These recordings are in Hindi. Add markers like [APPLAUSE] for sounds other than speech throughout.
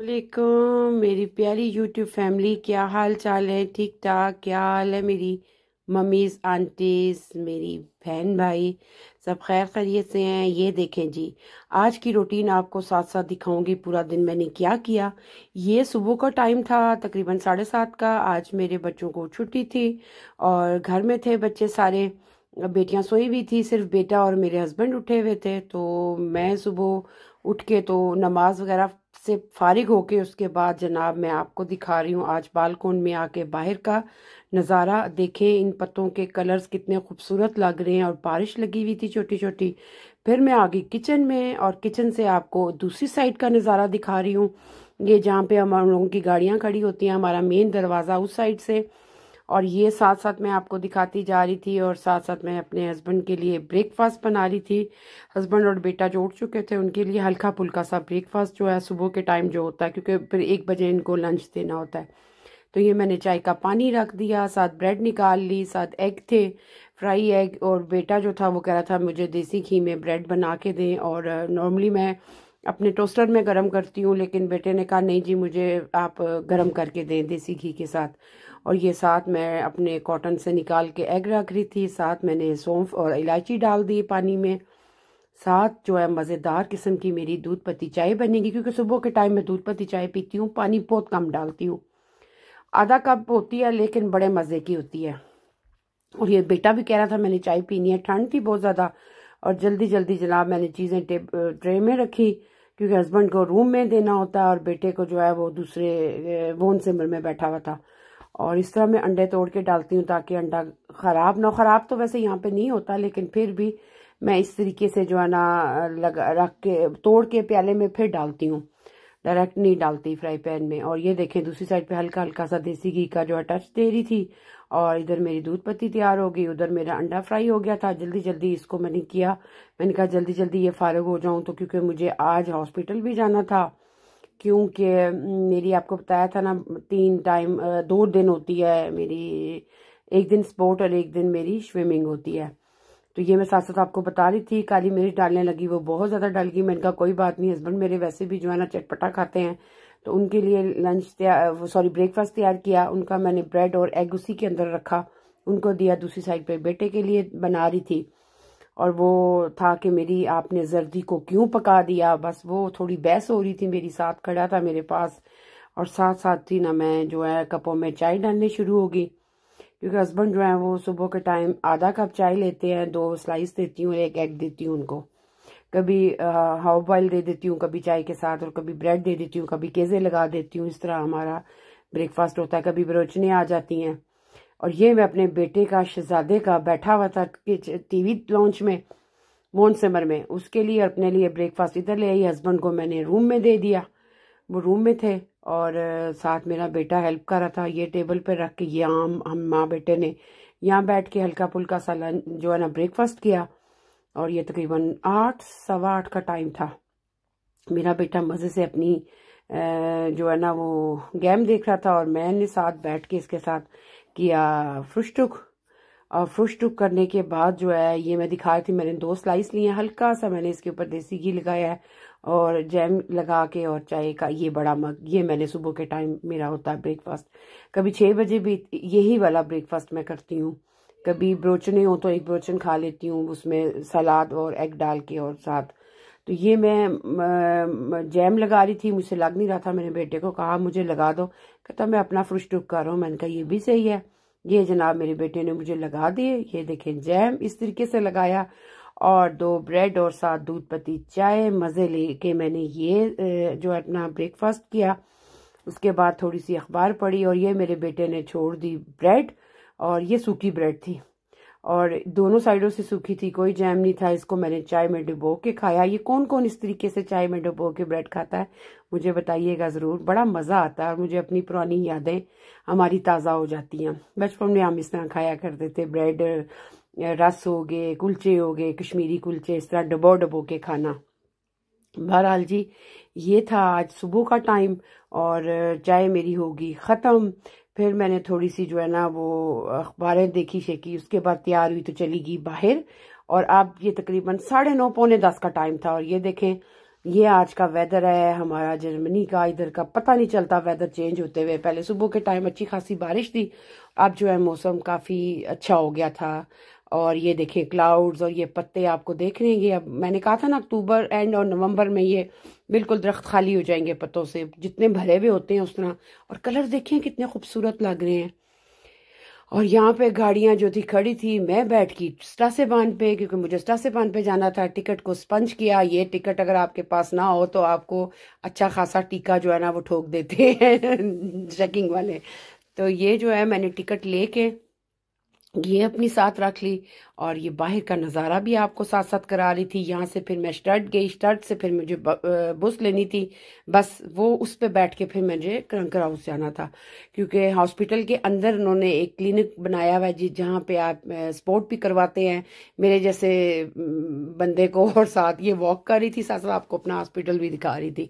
वालेकुम मेरी प्यारी यूट्यूब फैमिली क्या हाल चाल है ठीक ठाक क्या हाल है मेरी मम्मीज़ आंटीज़ मेरी बहन भाई सब खैर खैरियत से हैं ये देखें जी आज की रूटीन आपको साथ साथ दिखाऊंगी पूरा दिन मैंने क्या किया ये सुबह का टाइम था तकरीबन साढ़े सात का आज मेरे बच्चों को छुट्टी थी और घर में थे बच्चे सारे बेटियां सोई भी थी सिर्फ बेटा और मेरे हस्बैंड उठे हुए थे तो मैं सुबह उठ के तो नमाज़ वगैरह से फारिग होके उसके बाद जनाब मैं आपको दिखा रही हूँ आज बालकोन में आके बाहर का नज़ारा देखें इन पत्तों के कलर्स कितने खूबसूरत लग रहे हैं और बारिश लगी हुई थी छोटी छोटी फिर मैं आ गई किचन में और किचन से आपको दूसरी साइड का नज़ारा दिखा रही हूँ ये जहाँ पे हम लोगों की गाड़ियाँ खड़ी होती हैं हमारा मेन दरवाज़ा उस साइड से और ये साथ साथ मैं आपको दिखाती जा रही थी और साथ साथ मैं अपने हस्बैंड के लिए ब्रेकफास्ट बना रही थी हस्बैंड और बेटा जो उठ चुके थे उनके लिए हल्का फुल्का सा ब्रेकफास्ट जो है सुबह के टाइम जो होता है क्योंकि फिर एक बजे इनको लंच देना होता है तो ये मैंने चाय का पानी रख दिया साथ ब्रेड निकाल ली साथ एग थे फ्राई एग और बेटा जो था वो कह रहा था मुझे देसी घी में ब्रेड बना के दें और नॉर्मली मैं अपने टोस्टर में गरम करती हूँ लेकिन बेटे ने कहा नहीं जी मुझे आप गरम करके दें देसी घी के साथ और ये साथ मैं अपने कॉटन से निकाल के एग रख रही थी साथ मैंने सौंफ और इलायची डाल दी पानी में साथ जो है मज़ेदार किस्म की मेरी दूध पत्ती चाय बनेगी क्योंकि सुबह के टाइम में दूध पत्ती चाय पीती हूँ पानी बहुत कम डालती हूँ आधा कप होती है लेकिन बड़े मज़े की होती है और ये बेटा भी कह रहा था मैंने चाय पीनी है ठंड थी बहुत ज़्यादा और जल्दी जल्दी जनाब मैंने चीज़ें ट्रे में रखी क्योंकि हस्बैंड को रूम में देना होता है और बेटे को जो है वो दूसरे बोन सिमर में बैठा हुआ था और इस तरह मैं अंडे तोड़ के डालती हूँ ताकि अंडा ख़राब ना ख़राब तो वैसे यहाँ पे नहीं होता लेकिन फिर भी मैं इस तरीके से जो है ना लगा रख के तोड़ के प्याले में फिर डालती हूँ डायरेक्ट नहीं डालती फ्राई पैन में और ये देखें दूसरी साइड पे हल्का हल्का सा देसी घी का जो है टच दे रही थी और इधर मेरी दूध पत्ती तैयार हो गई उधर मेरा अंडा फ्राई हो गया था जल्दी जल्दी इसको मैंने किया मैंने कहा जल्दी जल्दी ये फारग हो जाऊं तो क्योंकि मुझे आज हॉस्पिटल भी जाना था क्योंकि मेरी आपको बताया था ना तीन टाइम दो दिन होती है मेरी एक दिन स्पोर्ट और एक दिन मेरी स्विमिंग होती है तो ये मैं साथ साथ आपको बता रही थी काली मिर्च डालने लगी वो बहुत ज़्यादा डाल गई मैंने कहा कोई बात नहीं हस्बैंड मेरे वैसे भी जो है ना चटपटा खाते हैं तो उनके लिए लंच तैयार सॉरी ब्रेकफास्ट तैयार किया उनका मैंने ब्रेड और एग उसी के अंदर रखा उनको दिया दूसरी साइड पे बेटे के लिए बना रही थी और वो था कि मेरी आपने जर्दी को क्यों पका दिया बस वो थोड़ी बहस हो रही थी मेरी साथ खड़ा था मेरे पास और साथ साथ ही ना मैं जो है कपों में चाय डालने शुरू होगी क्योंकि हस्बैंड जो है वो सुबह के टाइम आधा कप चाय लेते हैं दो स्लाइस देती हूँ एक एग देती हूँ उनको कभी हाउ बॉयल दे देती हूँ कभी चाय के साथ और कभी ब्रेड दे देती हूँ कभी केजे लगा देती हूँ इस तरह हमारा ब्रेकफास्ट होता है कभी बरोचने आ जाती हैं और ये मैं अपने बेटे का शहजादे का बैठा हुआ था टीवी लॉन्च में मोन समर में उसके लिए अपने लिए ब्रेकफास्ट इधर ले आई हस्बैंड को मैंने रूम में दे दिया वो रूम में थे और साथ मेरा बेटा हेल्प कर रहा था ये टेबल पर रख के ये आम हम माँ बेटे ने यहाँ बैठ के हल्का फुल्का सा लंच जो है ना ब्रेकफास्ट किया और ये तकरीबन आठ सवा आठ का टाइम था मेरा बेटा मज़े से अपनी जो है ना वो गेम देख रहा था और मैंने साथ बैठ के इसके साथ किया फ्रुश्टुक और फ्रुश टुक करने के बाद जो है ये मैं दिखा रही थी मैंने दो स्लाइस लिए हैं हल्का सा मैंने इसके ऊपर देसी घी लगाया है और जैम लगा के और चाय का ये बड़ा मग ये मैंने सुबह के टाइम मेरा होता है ब्रेकफास्ट कभी छः बजे भी यही वाला ब्रेकफास्ट मैं करती हूँ कभी ब्रोचने हो तो एक ब्रोचन खा लेती हूँ उसमें सलाद और एग डाल के और साथ तो ये मैं जैम लगा रही थी मुझसे लग नहीं रहा था मैंने बेटे को कहा मुझे लगा दो कहता मैं अपना फ्रुश टुक कर रहा हूँ मैंने कहा ये भी सही है ये जनाब मेरे बेटे ने मुझे लगा दिए ये देखें जैम इस तरीके से लगाया और दो ब्रेड और साथ दूध पत्ती चाय मज़े लेके मैंने ये जो अपना ब्रेकफास्ट किया उसके बाद थोड़ी सी अखबार पढ़ी और ये मेरे बेटे ने छोड़ दी ब्रेड और ये सूखी ब्रेड थी और दोनों साइडों से सूखी थी कोई जैम नहीं था इसको मैंने चाय में डुबो के खाया ये कौन कौन इस तरीके से चाय में डुबो के ब्रेड खाता है मुझे बताइएगा ज़रूर बड़ा मज़ा आता है और मुझे अपनी पुरानी यादें हमारी ताज़ा हो जाती हैं बचपन में हम इस तरह खाया करते थे ब्रेड रस हो गए कुलचे हो गए कश्मीरी कुलचे इस तरह डुबो डुबो के खाना बहरहाल जी ये था आज सुबह का टाइम और चाय मेरी होगी ख़त्म फिर मैंने थोड़ी सी जो है ना वो अखबारें देखी शेखी उसके बाद तैयार हुई तो चली गई बाहर और अब ये तकरीबन साढ़े नौ पौने दस का टाइम था और ये देखें ये आज का वेदर है हमारा जर्मनी का इधर का पता नहीं चलता वेदर चेंज होते हुए पहले सुबह के टाइम अच्छी खासी बारिश थी अब जो है मौसम काफ़ी अच्छा हो गया था और ये देखें क्लाउड्स और ये पत्ते आपको देख रहे हैं ये अब मैंने कहा था ना अक्टूबर एंड और नवंबर में ये बिल्कुल दरख्त खाली हो जाएंगे पत्तों से जितने भरे हुए होते हैं उस तरह और कलर देखें कितने खूबसूरत लग रहे हैं और यहाँ पे गाड़ियाँ जो थी खड़ी थी मैं बैठ गई स्टासेबान पे क्योंकि मुझे स्टासेबान पे जाना था टिकट को स्पंज किया ये टिकट अगर आपके पास ना हो तो आपको अच्छा खासा टीका जो है ना वो ठोक देते हैं [LAUGHS] चेकिंग वाले तो ये जो है मैंने टिकट लेके ये अपनी साथ रख ली और ये बाहर का नज़ारा भी आपको साथ साथ करा रही थी यहाँ से फिर मैं स्टर्ट गई स्टर्ट से फिर मुझे बस लेनी थी बस वो उस पर बैठ के फिर मुझे क्रंकर हाउस जाना था क्योंकि हॉस्पिटल के अंदर उन्होंने एक क्लिनिक बनाया हुआ है जी जहाँ पे आप स्पोर्ट भी करवाते हैं मेरे जैसे बंदे को और साथ ये वॉक कर रही थी साथ साथ आपको अपना हॉस्पिटल भी दिखा रही थी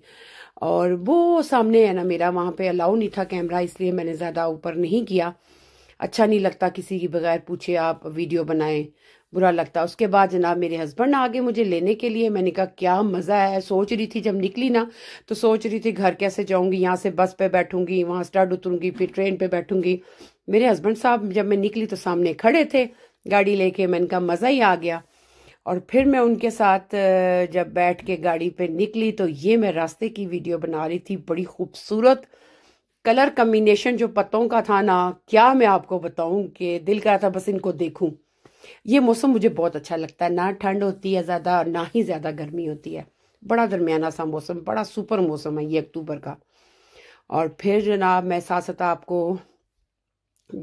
और वो सामने है ना मेरा वहाँ पर अलाउ नहीं था कैमरा इसलिए मैंने ज़्यादा ऊपर नहीं किया अच्छा नहीं लगता किसी के बगैर पूछे आप वीडियो बनाएं बुरा लगता उसके बाद जनाब मेरे हस्बैंड आ गए मुझे लेने के लिए मैंने कहा क्या मज़ा है सोच रही थी जब निकली ना तो सोच रही थी घर कैसे जाऊंगी यहाँ से बस पे बैठूंगी वहाँ स्टार्ट उतरूंगी फिर ट्रेन पे बैठूंगी मेरे हस्बैंड साहब जब मैं निकली तो सामने खड़े थे गाड़ी लेके मैंने कहा मज़ा ही आ गया और फिर मैं उनके साथ जब बैठ के गाड़ी पे निकली तो ये मैं रास्ते की वीडियो बना रही थी बड़ी खूबसूरत कलर कम्बिनेशन जो पत्तों का था ना क्या मैं आपको बताऊं कि दिल रहा था बस इनको देखूं ये मौसम मुझे बहुत अच्छा लगता है ना ठंड होती है ज़्यादा और ना ही ज़्यादा गर्मी होती है बड़ा दरमियाना सा मौसम बड़ा सुपर मौसम है ये अक्टूबर का और फिर जनाब मैं साथ साथ आपको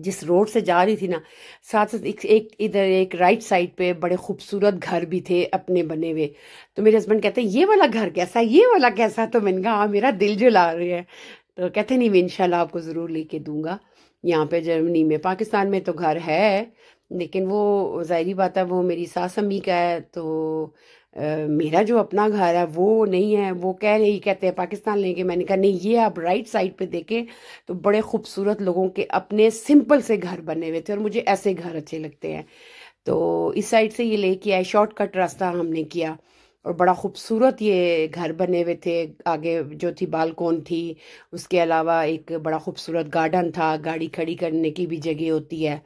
जिस रोड से जा रही थी ना साथ साथ एक, एक इधर एक राइट साइड पे बड़े खूबसूरत घर भी थे अपने बने हुए तो मेरे हस्बैंड कहते हैं ये वाला घर कैसा है ये वाला कैसा तो मैंने कहा हाँ, मेरा दिल जो ला रही है तो कहते नहीं मैं इनशाला आपको ज़रूर लेके दूंगा यहाँ पे जर्मनी में पाकिस्तान में तो घर है लेकिन वो ज़ाहरी बात है वो मेरी सास अम्मी का है तो आ, मेरा जो अपना घर है वो नहीं है वो कह रही कहते हैं पाकिस्तान लेंगे मैंने कहा नहीं ये आप राइट साइड पे देखें तो बड़े खूबसूरत लोगों के अपने सिंपल से घर बने हुए थे और मुझे ऐसे घर अच्छे लगते हैं तो इस साइड से ये लेके आए शॉर्टकट रास्ता हमने किया और बड़ा खूबसूरत ये घर बने हुए थे आगे जो थी बालकोन थी उसके अलावा एक बड़ा खूबसूरत गार्डन था गाड़ी खड़ी करने की भी जगह होती है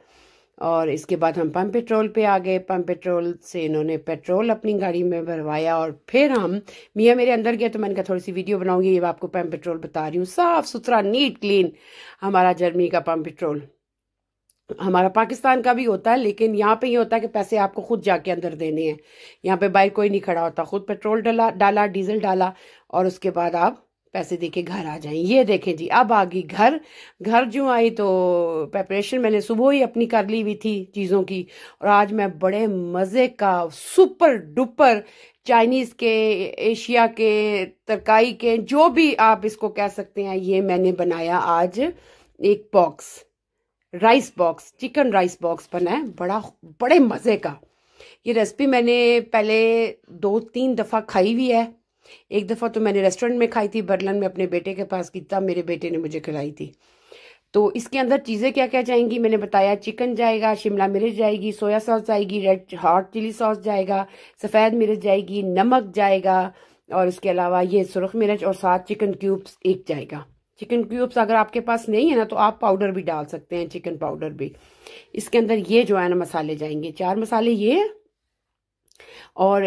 और इसके बाद हम पम्प पेट्रोल पे आ गए पम्प पेट्रोल से इन्होंने पेट्रोल अपनी गाड़ी में भरवाया और फिर हम मियाँ मेरे अंदर गया तो मैंने कहा थोड़ी सी वीडियो बनाऊंगी ये आपको पम्प पेट्रोल बता रही हूँ साफ़ सुथरा नीट क्लीन हमारा जर्मनी का पम्प पेट्रोल हमारा पाकिस्तान का भी होता है लेकिन यहाँ पे ये यह होता है कि पैसे आपको खुद जाके अंदर देने हैं यहाँ पे बाहर कोई नहीं खड़ा होता खुद पेट्रोल डाला डाला डीजल डाला और उसके बाद आप पैसे दे के घर आ जाएं ये देखें जी अब आ गई घर घर जो आई तो प्रेपरेशन मैंने सुबह ही अपनी कर ली हुई थी चीज़ों की और आज मैं बड़े मज़े का सुपर डुपर चाइनीज़ के एशिया के तरकाई के जो भी आप इसको कह सकते हैं ये मैंने बनाया आज एक box rice box chicken rice box बना है बड़ा बड़े मज़े का ये रेसिपी मैंने पहले दो तीन दफ़ा खाई हुई है एक दफ़ा तो मैंने रेस्टोरेंट में खाई थी बर्लन में अपने बेटे के पास की तब मेरे बेटे ने मुझे खिलाई थी तो इसके अंदर चीज़ें क्या क्या जाएंगी मैंने बताया चिकन जाएगा शिमला मिर्च जाएगी सोया सॉस जाएगी रेड हॉट चिली सॉस जाएगा सफ़ेद मिर्च जाएगी नमक जाएगा और इसके अलावा ये सुरख मिर्च और सात चिकन क्यूब्स एक जाएगा चिकन क्यूब्स अगर आपके पास नहीं है ना तो आप पाउडर भी डाल सकते हैं चिकन पाउडर भी इसके अंदर ये जो है ना मसाले जाएंगे चार मसाले ये और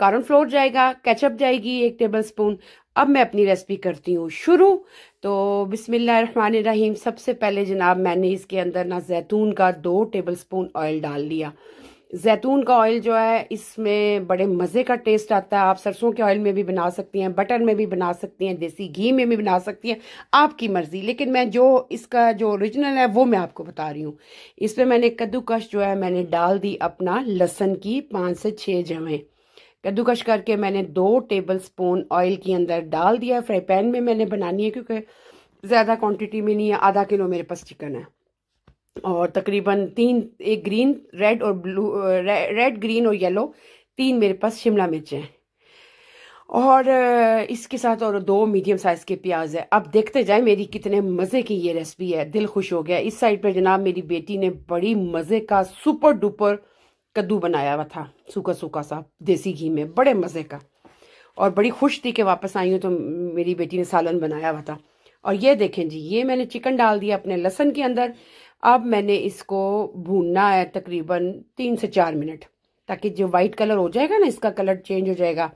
कारन फ्लोर जाएगा केचप जाएगी एक टेबल स्पून अब मैं अपनी रेसिपी करती हूँ शुरू तो बिसमिल्ल रहीम सबसे पहले जनाब मैंने इसके अंदर ना जैतून का दो टेबल स्पून ऑयल डाल लिया जैतून का ऑयल जो है इसमें बड़े मज़े का टेस्ट आता है आप सरसों के ऑयल में भी बना सकती हैं बटर में भी बना सकती हैं देसी घी में भी बना सकती हैं आपकी मर्ज़ी लेकिन मैं जो इसका जो ओरिजिनल है वो मैं आपको बता रही हूँ इसमें मैंने कद्दूकश जो है मैंने डाल दी अपना लहसन की पाँच से छः जमें कद्दूकश करके मैंने दो टेबल स्पून ऑयल के अंदर डाल दिया फ्राई पैन में मैंने बनानी है क्योंकि ज़्यादा क्वांटिटी में नहीं है आधा किलो मेरे पास चिकन है और तकरीबन तीन एक ग्रीन रेड और ब्लू रे, रेड ग्रीन और येलो तीन मेरे पास शिमला मिर्च हैं और इसके साथ और दो मीडियम साइज़ के प्याज है अब देखते जाए मेरी कितने मज़े की ये रेसिपी है दिल खुश हो गया इस साइड पर जनाब मेरी बेटी ने बड़ी मज़े का सुपर डुपर कद्दू बनाया हुआ था सूखा सूखा सा देसी घी में बड़े मज़े का और बड़ी खुश थी कि वापस आई हूँ तो मेरी बेटी ने सालन बनाया हुआ था और ये देखें जी ये मैंने चिकन डाल दिया अपने लहसन के अंदर अब मैंने इसको भूनना है तकरीबन तीन से चार मिनट ताकि जो वाइट कलर हो जाएगा ना इसका कलर चेंज हो जाएगा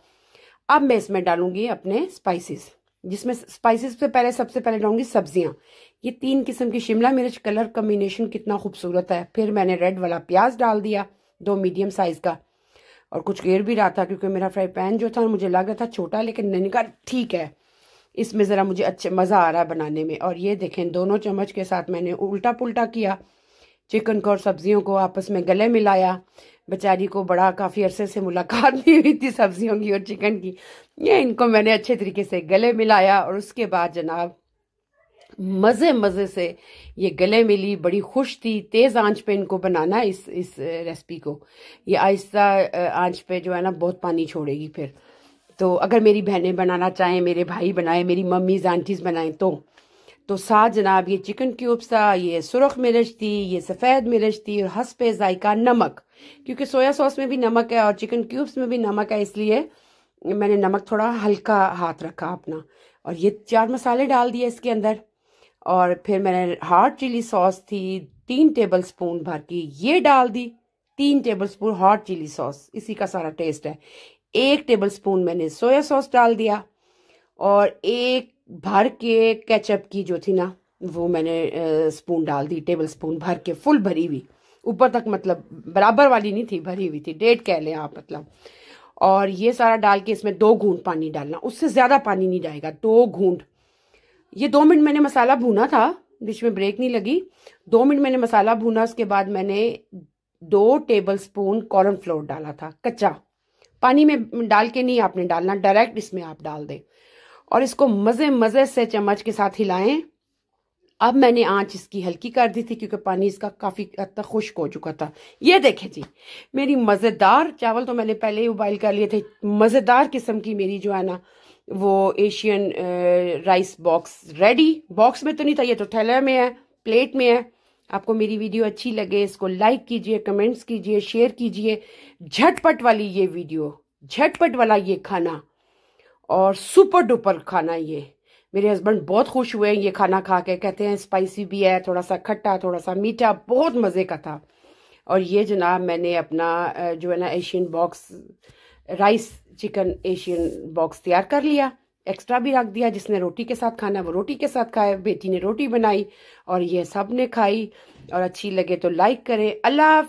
अब मैं इसमें डालूंगी अपने स्पाइसेस जिसमें स्पाइसेस से पहले सबसे पहले डालूंगी सब्जियां ये तीन किस्म की शिमला मिर्च कलर कम्बिनेशन कितना खूबसूरत है फिर मैंने रेड वाला प्याज डाल दिया दो मीडियम साइज का और कुछ गेर भी रहा था क्योंकि मेरा फ्राई पैन जो था मुझे लग रहा था छोटा लेकिन ननिका ठीक है इसमें ज़रा मुझे अच्छे मज़ा आ रहा है बनाने में और ये देखें दोनों चम्मच के साथ मैंने उल्टा पुल्टा किया चिकन को और सब्जियों को आपस में गले मिलाया बेचारी को बड़ा काफ़ी अरसे से मुलाकात नहीं हुई थी सब्जियों की और चिकन की ये इनको मैंने अच्छे तरीके से गले मिलाया और उसके बाद जनाब मज़े मज़े से ये गले मिली बड़ी खुश थी तेज़ आंच पे इनको बनाना इस इस रेसिपी को ये आहिस्ता आंच पे जो है ना बहुत पानी छोड़ेगी फिर तो अगर मेरी बहनें बनाना चाहें मेरे भाई बनाएं मेरी मम्मीज़ आंटीज़ बनाएं तो तो साथ जनाब ये चिकन क्यूब्स था ये सुरख मिर्च थी ये सफ़ेद मिर्च थी और हंस पे जायका नमक क्योंकि सोया सॉस में भी नमक है और चिकन क्यूब्स में भी नमक है इसलिए मैंने नमक थोड़ा हल्का हाथ रखा अपना और ये चार मसाले डाल दिए इसके अंदर और फिर मैंने हॉट चिली सॉस थी तीन टेबल स्पून भर की ये डाल दी तीन tablespoon hot chilli sauce इसी का सारा टेस्ट है एक टेबलस्पून मैंने सोया सॉस डाल दिया और एक भर के केचप की जो थी ना वो मैंने स्पून डाल दी टेबल स्पून भर के फुल भरी हुई ऊपर तक मतलब बराबर वाली नहीं थी भरी हुई थी डेढ़ कह लें आप मतलब और ये सारा डाल के इसमें दो घूंट पानी डालना उससे ज़्यादा पानी नहीं जाएगा दो घूंट ये दो मिनट मैंने मसाला भूना था बीच में ब्रेक नहीं लगी दो मिनट मैंने मसाला भूना उसके बाद मैंने दो टेबल स्पून कॉर्नफ्लोर डाला था कच्चा पानी में डाल के नहीं आपने डालना डायरेक्ट इसमें आप डाल दें और इसको मज़े मज़े से चम्मच के साथ हिलाएं अब मैंने आंच इसकी हल्की कर दी थी क्योंकि पानी इसका काफ़ी हद तक खुश्क हो चुका था ये देखें जी मेरी मज़ेदार चावल तो मैंने पहले ही उबाइल कर लिए थे मज़ेदार किस्म की मेरी जो है ना वो Asian rice box ready box में तो नहीं था ये तो थैले में है प्लेट में है आपको मेरी वीडियो अच्छी लगे इसको लाइक कीजिए कमेंट्स कीजिए शेयर कीजिए झटपट वाली ये वीडियो झटपट वाला ये खाना और सुपर डुपर खाना ये मेरे हस्बैंड बहुत खुश हुए ये खाना खा के कहते हैं स्पाइसी भी है थोड़ा सा खट्टा थोड़ा सा मीठा बहुत मज़े का था और ये जनाब मैंने अपना जो है ना Asian box rice chicken Asian box तैयार कर लिया एक्स्ट्रा भी रख दिया जिसने रोटी के साथ खाना वो रोटी के साथ खाए बेटी ने रोटी बनाई और ये सब ने खाई और अच्छी लगे तो लाइक करें अल्लाह